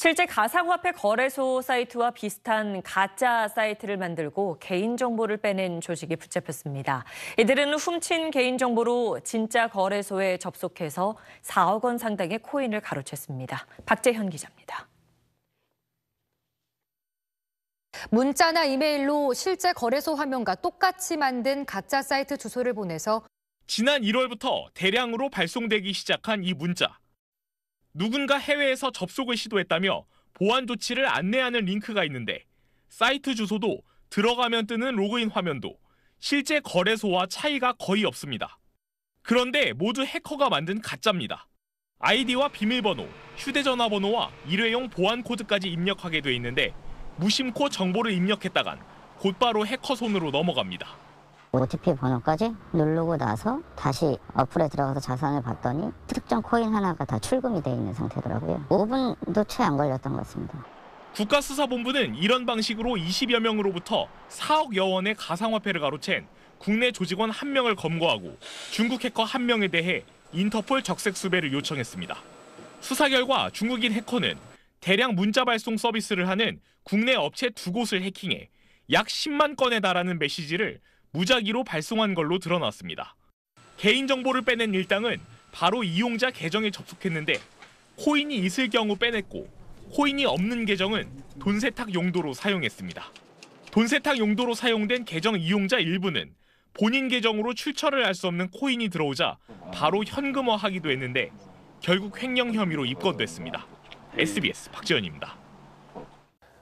실제 가상화폐 거래소 사이트와 비슷한 가짜 사이트를 만들고 개인정보를 빼낸 조직이 붙잡혔습니다. 이들은 훔친 개인정보로 진짜 거래소에 접속해서 4억 원 상당의 코인을 가로챘습니다. 박재현 기자입니다. 문자나 이메일로 실제 거래소 화면과 똑같이 만든 가짜 사이트 주소를 보내서 지난 1월부터 대량으로 발송되기 시작한 이 문자. 누군가 해외에서 접속을 시도했다며 보안 조치를 안내하는 링크가 있는데 사이트 주소도 들어가면 뜨는 로그인 화면도 실제 거래소와 차이가 거의 없습니다. 그런데 모두 해커가 만든 가짜입니다. 아이디와 비밀번호, 휴대전화 번호와 일회용 보안 코드까지 입력하게 돼 있는데 무심코 정보를 입력했다간 곧바로 해커 손으로 넘어갑니다. OTP 번호까지 누르고 나서 다시 어플에 들어가서 자산을 봤더니 특정 코인 하나가 다 출금이 돼 있는 상태더라고요. 5분도 채 안 걸렸던 것 같습니다. 국가수사본부는 이런 방식으로 20여 명으로부터 4억여 원의 가상화폐를 가로챈 국내 조직원 1명을 검거하고 중국 해커 1명에 대해 인터폴 적색 수배를 요청했습니다. 수사 결과 중국인 해커는 대량 문자 발송 서비스를 하는 국내 업체 두 곳을 해킹해 약 10만 건에 달하는 메시지를 무작위로 발송한 걸로 드러났습니다. 개인정보를 빼낸 일당은 바로 이용자 계정에 접속했는데 코인이 있을 경우 빼냈고 코인이 없는 계정은 돈 세탁 용도로 사용했습니다. 돈 세탁 용도로 사용된 계정 이용자 일부는 본인 계정으로 출처를 알 수 없는 코인이 들어오자 바로 현금화하기도 했는데 결국 횡령 혐의로 입건됐습니다. SBS 박지현입니다.